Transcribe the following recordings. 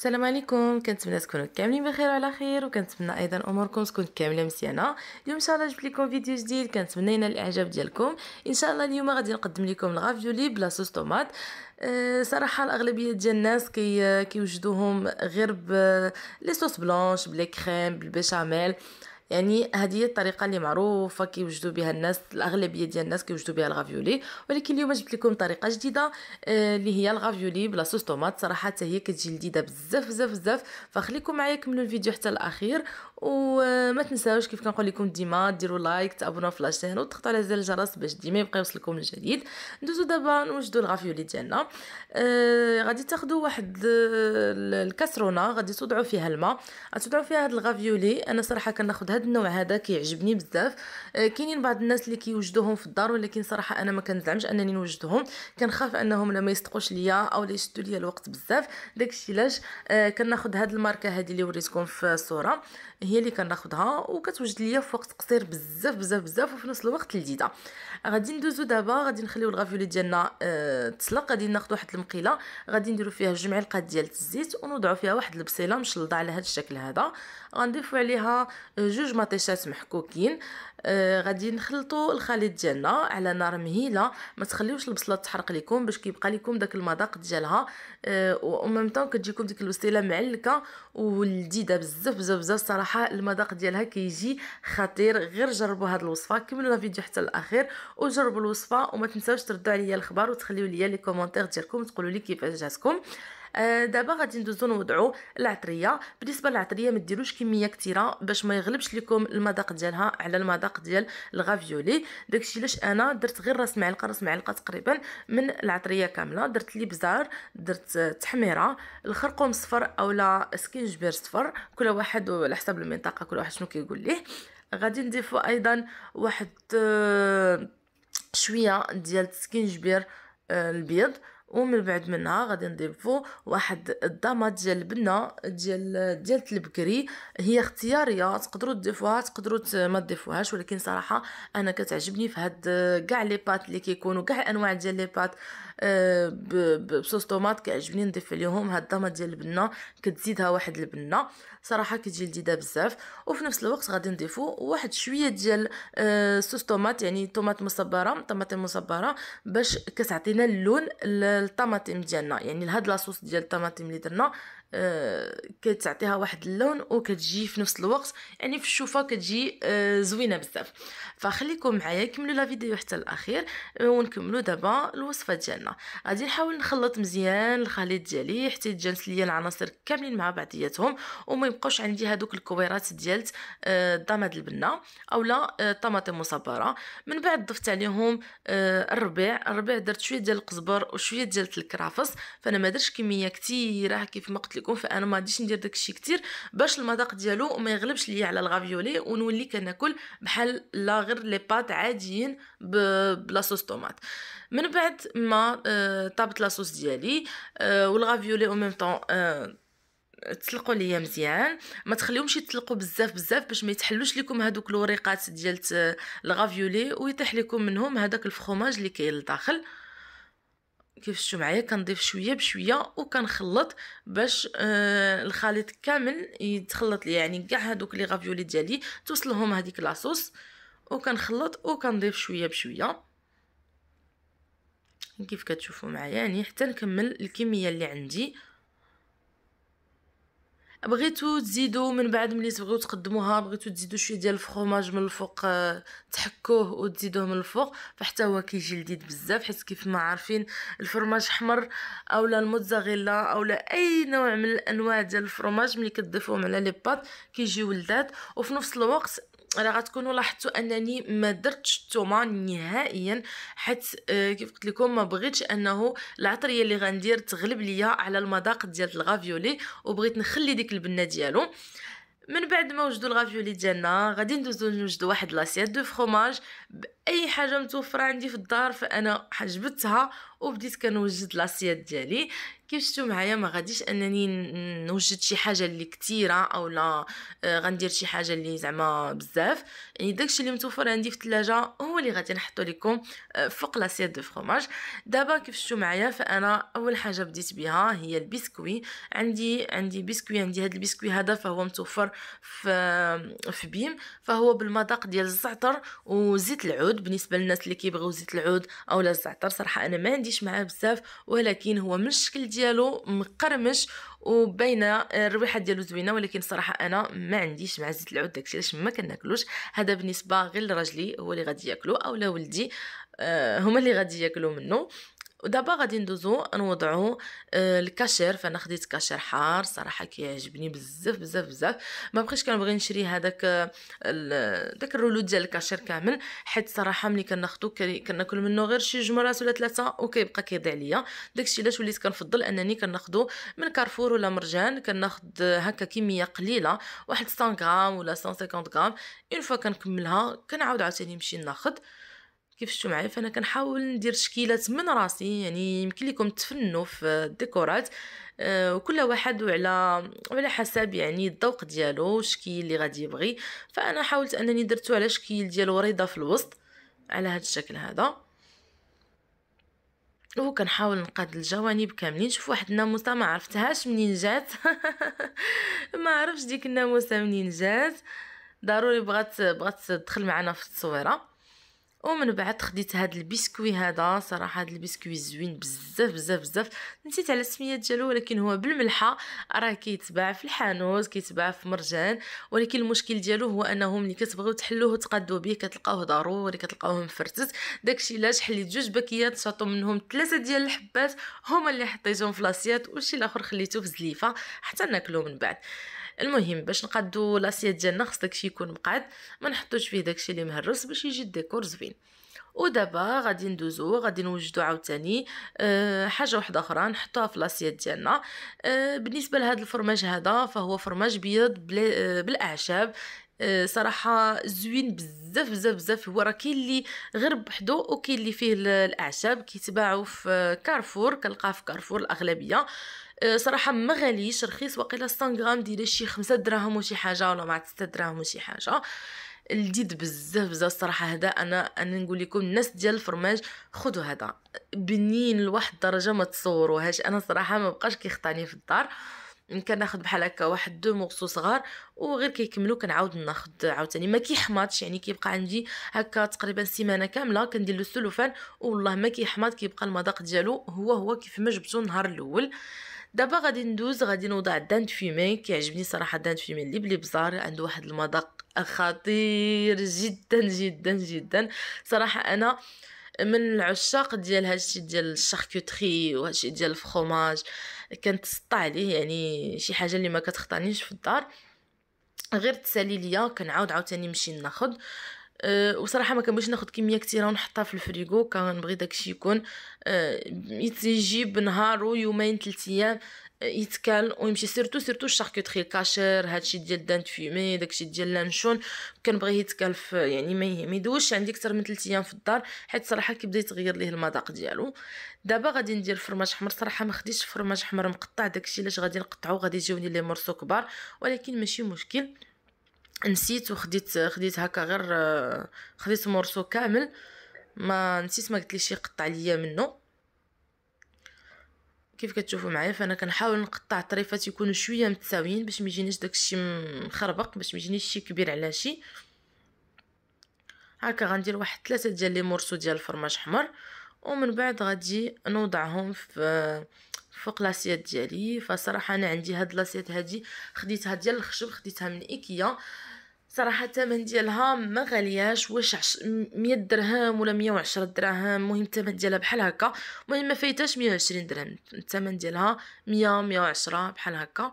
السلام عليكم كنتمنى تكونوا كاملين بخير وعلى خير وكنتمنى ايضا اموركم تكون كامله مزيانه اليوم ان شاء الله جبت لكم فيديو جديد كنتمنى ينال الاعجاب ديالكم ان شاء الله اليوم غادي نقدم لكم الغافيولي بلا صوص طوماط أه صراحه الاغلبيه ديال الناس كي كيوجدوهم غير ب صوص بلونش بلي كريم بالبيشاميل يعني هذه الطريقه اللي معروفه كيوجدوا بها الناس الاغلبيه ديال الناس كيوجدوا بها الغافيولي ولكن اليوم جبت لكم طريقه جديده آه، اللي هي الغافيولي بلا صوص طوماط صراحه حتى هي كتجي لذيذه بزاف بزاف بزاف فخليكم معايا كملوا الفيديو حتى الاخير وما تنساوش كيف كنقول لكم ديما ديروا لايك تابونا في لاشين وتضغطوا على زر الجرس باش ديما يبقى يوصلكم الجديد ندوزو دابا نوجدوا الغافيولي ديالنا آه غادي تاخذوا واحد آه، الكاسرونه غادي تضعوا فيها الماء تضعوا فيها هاد الغافيولي انا صراحه كناخذ هاد النوع هذا كيعجبني بزاف آه كاينين بعض الناس اللي كيوجدوهم في الدار ولكن صراحه انا ما كنزعمش انني نوجدهم كنخاف انهم لا ما ليا او لا يشدوا ليا الوقت بزاف داكشي علاش آه كناخذ هاد الماركه هذه اللي وريتكم في الصوره هي اللي كناخذها وكتوجد ليا في وقت قصير بزاف بزاف بزاف وفي نفس الوقت لذيذه غادي ندوزو دابا غادي نخليو الغافيولي ديالنا أه تسلق غادي ناخذ واحد المقيله غادي نديرو فيها جمعلقات ديال الزيت ونوضعو فيها واحد البصيله مشلضه على هذا الشكل هذا غنضيفو عليها آه، جوج مطيشات محكوكين آه غادي نخلطو الخليط ديالنا على نار مهيله ما تخليوش البصله تحرق لكم باش كيبقى لكم داك المذاق ديالها آه وميم طون كتجيكم ديك الوسيله معلكه ولذيذه بزاف بزاف بزاف صراحه المذاق ديالها كيجي خطير غير جربوا هاد الوصفه كملوا الفيديو حتى الاخير وجربوا الوصفه وما تنساوش تردوا عليا الخبر وتخليو ليا لي كومونتير ديالكم تقولوا لي كيفاش جاتكم آه، دابا غادي ندوزو نوضعو العطريه بالنسبه للعطريه ما ديروش كميه كثيره باش ما يغلبش لكم المذاق ديالها على المذاق ديال الغافيولي داكشي علاش انا درت غير راس معلقه راس معلقه تقريبا من العطريه كامله درت لي بزار درت تحميره الخرقوم صفر اولا سكينجبير صفر كل واحد على حسب المنطقه كل واحد شنو كيقول ليه غادي نضيفو ايضا واحد آه، شويه ديال السكينجبير آه، البيض ومن بعد منها غادي نضيفو واحد الضامه ديال البنه ديال ديال البكري هي اختياريه تقدروا تضيفوها تقدروا ما تضيفوهاش ولكن صراحه انا كتعجبني في هاد آه، كاع لي بات اللي كيكونوا كاع الانواع ديال لي بات بصوص طوماط كيعجبني نضيف عليهم هاد الضامه ديال البنه كتزيدها واحد البنه صراحه كتجي لذيذه بزاف وفي نفس الوقت غادي نضيفو واحد شويه ديال آه، صوص طوماط يعني طوماط مصبره طماطم مصبره باش كتعطينا اللون للطماطم ديالنا يعني لهاد لاصوص ديال الطماطم اللي درنا آه، كتعطيها واحد اللون وكتجي في نفس الوقت يعني في الشوفه كتجي آه، زوينه بزاف فخليكم معايا كملوا لا فيديو حتى الاخير ونكملوا دابا الوصفه ديالنا غادي نحاول نخلط مزيان الخليط ديالي حتى يتجانس ليا العناصر كاملين مع بعضياتهم وما يبقاوش عندي هذوك الكويرات ديالت آه، الضماد البنه اولا آه، الطماطم مصبره من بعد ضفت عليهم آه، الربيع الربيع درت شويه ديال القزبر وشويه ديال الكرافس فانا ما درتش كميه كثيره كيف ما قلت لكم فانا ما غاديش ندير داكشي كثير باش المذاق ديالو ما يغلبش ليا على الغافيولي ونولي كناكل بحال لا غير لي بات عاديين بلاصوص طوماط من بعد ما آه، طابت لاصوص ديالي آه، والغافيولي او آه، ميم طون تسلقوا ليا مزيان ما تخليهمش يتسلقوا بزاف بزاف باش ما يتحلوش لكم هذوك الوريقات ديال الغافيولي ويطيح لكم منهم هذاك الفخوماج اللي كاين لداخل كيف شفتوا معايا كنضيف شويه بشويه وكنخلط باش الخليط كامل يتخلط لي يعني كاع هذوك لي غافيولي ديالي توصلهم هذيك لاصوص وكنخلط وكنضيف شويه بشويه كيف كتشوفوا معايا يعني حتى نكمل الكميه اللي عندي بغيتو تزيدوا من بعد ملي تبغيو تقدموها بغيتو تزيدوا شويه ديال الفرماج من الفوق آه، تحكوه وتزيدوه من الفوق فحتى هو كيجي لذيذ بزاف حيت كيف ما عارفين الفرماج حمر اولا الموتزاريلا اولا اي نوع من الانواع ديال الفرماج ملي كتضيفوهم على لي بات كيجيو لذات وفي نفس الوقت راه غتكونوا لاحظتوا انني ما درتش الثومه نهائيا حيت آه، كيف قلت لكم ما بغيتش انه العطريه اللي غندير تغلب ليا على المذاق ديال الغافيولي وبغيت نخلي ديك البنه ديالو من بعد ما وجدوا الغافيولي ديالنا غادي ندوزو نوجدوا واحد لاسيات دو فروماج باي حاجه متوفره عندي في الدار فانا جبتها وبديت كنوجد لاسيات ديالي كيف شفتوا معايا ما غاديش انني نوجد شي حاجه اللي كثيره او لا آه، غندير شي حاجه اللي زعما بزاف يعني داكشي اللي متوفر عندي في الثلاجه هو اللي غادي نحطو لكم آه، فوق لاسيات دو فرماج دابا كيف شفتوا معايا فانا اول حاجه بديت بها هي البسكوي عندي عندي بسكوي عندي هذا البسكوي هذا فهو متوفر في في بيم فهو بالمذاق ديال الزعتر وزيت العود بالنسبه للناس اللي كيبغيو زيت العود او لا الزعتر صراحه انا ما عندي عنديش معاه بزاف ولكن هو من الشكل ديالو مقرمش وبين الريحه ديالو زوينه ولكن صراحه انا ما عنديش مع زيت العود داكشي علاش ما كناكلوش هذا بالنسبه غير لراجلي هو اللي غادي ياكلو اولا ولدي آه، هما اللي غادي ياكلوا منه ودابا غادي ندوزو نوضعو آه، الكاشير فانا خديت كاشير حار صراحه كيعجبني بزاف بزاف بزاف ما بقيتش كنبغي نشري هذاك آه، داك الرولو ديال الكاشير كامل حيت صراحه ملي كناخدو كناكل منه غير شي جمرات ولا ثلاثه وكيبقى كيضيع ليا داكشي علاش وليت كنفضل انني كناخدو من كارفور ولا مرجان كناخد هكا كميه قليله واحد 100 غرام ولا 150 غرام اون فوا كنكملها كنعاود عاوتاني نمشي ناخد كيف شفتوا معايا فانا كنحاول ندير تشكيلات من راسي يعني يمكن لكم تفنوا في الديكورات أه وكل واحد وعلى على حسب يعني الذوق ديالو الشكل اللي غادي يبغي فانا حاولت انني درتو على شكل ديال وريضه في الوسط على هذا الشكل هذا كنحاول نقاد الجوانب كاملين شوف واحد الناموسه ما عرفتهاش منين جات ما عرفش ديك الناموسه منين جات ضروري بغات بغات تدخل معنا في التصويره ومن بعد خديت هاد البسكوي هذا صراحه هاد البسكوي زوين بزاف بزاف بزاف نسيت على السميه ديالو ولكن هو بالملحه راه كيتباع في الحانوت كيتباع في مرجان ولكن المشكل ديالو هو انه ملي كتبغيو تحلوه وتقادوا به كتلقاوه ضروري كتلقاوه مفرتت داكشي علاش حليت جوج باكيات شاطو منهم ثلاثه ديال الحبات هما اللي حطيتهم في لاسيات وشي الاخر خليته في زليفه حتى ناكلو من بعد المهم باش نقادو لاسيات ديالنا خص داكشي يكون مقاد ما نحطوش فيه داكشي اللي مهرس باش يجي الديكور زوين ودابا غادي ندوزو غادي نوجدو عاوتاني أه حاجه واحده اخرى نحطوها في لاسيات ديالنا أه بالنسبه لهذا الفرماج هذا فهو فرماج بيض أه بالاعشاب آه، صراحه زوين بزاف بزاف بزاف هو راه كاين اللي غير بحدو وكاين اللي فيه الاعشاب كيتباعوا في آه، كارفور كنلقاه في كارفور الاغلبيه آه، صراحه ما غاليش رخيص وقيلا 100 غرام ديال شي 5 دراهم وشي حاجه ولا مع 6 دراهم وشي حاجه لذيذ بزاف بزاف الصراحه هذا انا انا نقول لكم الناس ديال الفرماج خذوا هذا بنين لواحد الدرجه ما تصوروهاش انا صراحه ما بقاش كيخطاني في الدار كناخذ بحال هكا واحد دو مغصو صغار وغير كيكملوا كنعاود ناخذ عاوتاني ما كيحماضش يعني كيبقى عندي هكا تقريبا سيمانه كامله كندير له السلوفان والله ما كيحماض كيبقى المذاق ديالو هو هو كيف ما جبتو النهار الاول آه دابا غادي ندوز غادي نوضع الدانت فيمي كيعجبني صراحه الدانت فيمي اللي بلي بزار عنده واحد المذاق خطير جدا جدا جدا صراحه انا من العشاق ديال هادشي ديال الشاركوتري وهادشي ديال الفخوماج كنتسطى عليه يعني شي حاجه اللي ما كتخطانيش في الدار غير تسالي ليا كنعاود عاوتاني نمشي ناخذ آه، وصراحه ما كنبغيش ناخذ كميه كثيره ونحطها في الفريغو كنبغي داكشي يكون أه يتجي بنهار يومين ثلاث ايام آه، يتكال ويمشي سيرتو سيرتو الشاركوتري الكاشير هادشي ديال دانت فيمي داكشي ديال لانشون كنبغيه يتكال في يعني ما يدوش عندي اكثر من 3 ايام في الدار حيت صراحه كيبدا يتغير ليه المذاق ديالو دابا غادي ندير فرماج حمر صراحه ما خديتش فرماج حمر مقطع داكشي علاش غادي نقطعو غادي يجيوني لي مورسو كبار ولكن ماشي مشكل نسيت وخديت خديت هكا غير خديت مورسو كامل ما نسيت ما قلت يقطع ليا منه كيف كتشوفوا معايا فانا كنحاول نقطع طريفات يكونوا شويه متساويين باش ما يجينيش داكشي مخربق باش ما يجينيش شي كبير على شي هكا غندير واحد ثلاثه ديال لي مورسو ديال الفرماج حمر ومن بعد غادي نوضعهم في فوق لاسيات ديالي فصراحه انا عندي هاد لاسيات هادي خديتها ديال الخشب خديتها من ايكيا صراحة الثمن ديالها ما غالياش واش عش... 100 درهم ولا 110 دراهم المهم الثمن ديالها بحال هكا المهم ما فايتاش 120 درهم الثمن ديالها 100 110 بحال هكا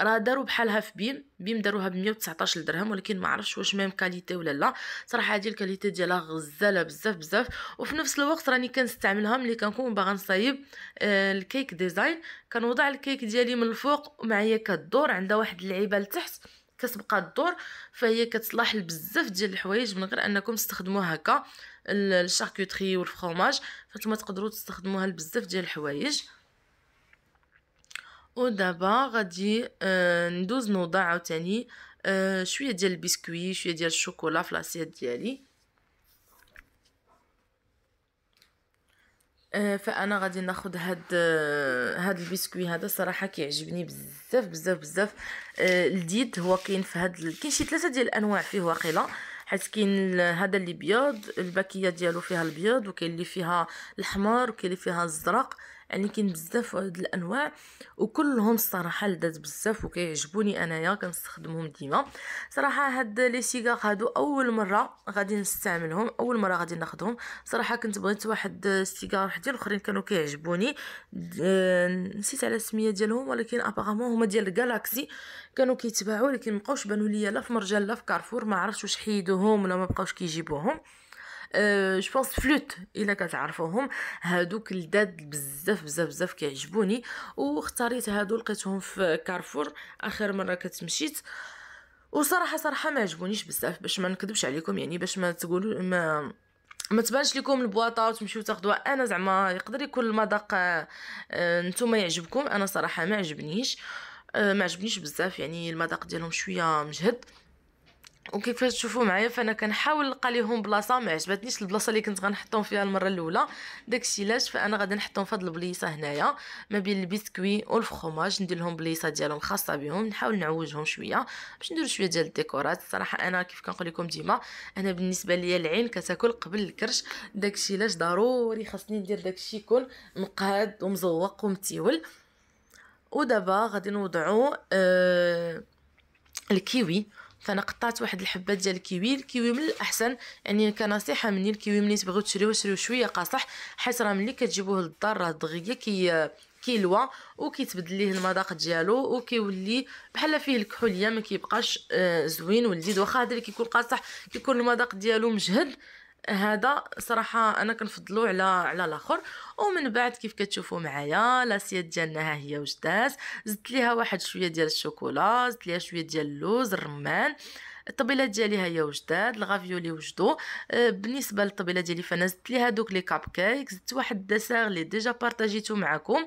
راه داروا بحالها في بيم بيم داروها ب 119 درهم ولكن ما عرفتش واش ميم كاليتي ولا لا صراحه هذه الكاليتي ديالها غزاله بزاف بزاف وفي نفس الوقت راني كنستعملها ملي كنكون باغا نصايب آه، الكيك ديزاين كنوضع الكيك ديالي من الفوق ومعايا كدور عندها واحد اللعيبه لتحت كتبقى الدور فهي كتصلح لبزاف ديال الحوايج من غير انكم تستخدموها هكا الشاركوتري والفرماج فانتوما تقدروا تستخدموها لبزاف ديال الحوايج ودابا غادي آه ندوز نوضع عاوتاني آه شويه ديال البسكوي شويه ديال الشوكولا في لاسيت ديالي آه، فانا غادي ناخذ هاد آه، هاد البسكوي هذا صراحه كيعجبني بزاف بزاف بزاف آه، الديد هو كاين في هاد ال... كاين شي ثلاثه ديال الانواع فيه واقيلا حيت كاين هذا اللي بيض الباكيه ديالو فيها البيض وكاين اللي فيها الاحمر وكاين اللي فيها الزرق يعني كاين بزاف هاد الانواع وكلهم الصراحه لذات بزاف وكيعجبوني انايا كنستخدمهم ديما صراحه هاد لي سيغار هادو اول مره غادي نستعملهم اول مره غادي ناخذهم صراحه كنت بغيت واحد واحد ديال الاخرين كانوا كيعجبوني آه، نسيت على السميه ديالهم ولكن ابارامون هما ديال جالاكسي كانوا كيتباعوا ولكن مبقاوش بانوا ليا لا في مرجان لا في كارفور ما عرفتش واش حيدوهم ولا ما بقاوش كيجيبوهم جو بونس فلوت الا كتعرفوهم هادوك الداد بزاف بزاف بزاف كيعجبوني واختاريت هادو لقيتهم في كارفور اخر مره كتمشيت وصراحه صراحه ما عجبونيش بزاف باش ما نكذبش عليكم يعني باش ما تقولوا ما ما تبانش لكم البواطه وتمشيو تاخذوها انا زعما يقدر يكون المذاق آه، نتوما يعجبكم انا صراحه ما عجبنيش آه، ما عجبنيش بزاف يعني المذاق ديالهم شويه مجهد وكيفاش تشوفوا معايا فانا كنحاول نلقى ليهم بلاصه ما عجبتنيش البلاصه اللي كنت غنحطهم فيها المره الاولى داكشي علاش فانا غادي نحطهم في هذه البليصه هنايا ما بين البسكوي والفخوماج ندير لهم بليصه ديالهم خاصه بهم نحاول نعوجهم شويه باش ندير شويه ديال الديكورات الصراحه انا كيف كنقول لكم ديما انا بالنسبه ليا العين كتاكل قبل الكرش داكشي علاش ضروري خاصني ندير داكشي يكون مقاد ومزوق ومتيول ودابا غادي نوضعو آه الكيوي فانا قطعت واحد الحبات ديال الكيوي الكيوي من الاحسن يعني كنصيحه مني الكيوي ملي تبغيو تشريوه شريو شويه قاصح حيت راه ملي كتجيبوه للدار راه دغيا كي كيلوى وكيتبدل ليه المذاق ديالو وكيولي بحال فيه الكحوليه ما كيبقاش آه زوين ولذيذ واخا هذا اللي كيكون قاصح كيكون المذاق ديالو مجهد هذا صراحة أنا كنفضلو على على الآخر ومن بعد كيف كتشوفوا معايا لاسيات ديالنا ها هي وجدات زدت ليها واحد شوية ديال الشوكولا زدت ليها شوية ديال اللوز الرمان الطبيله ديالي ها هي وجداد الغافيولي وجدو أه، بالنسبه للطبيله ديالي فانا زدت ليها دوك لي كاب كيك زدت واحد الدسير لي ديجا بارطاجيتو معاكم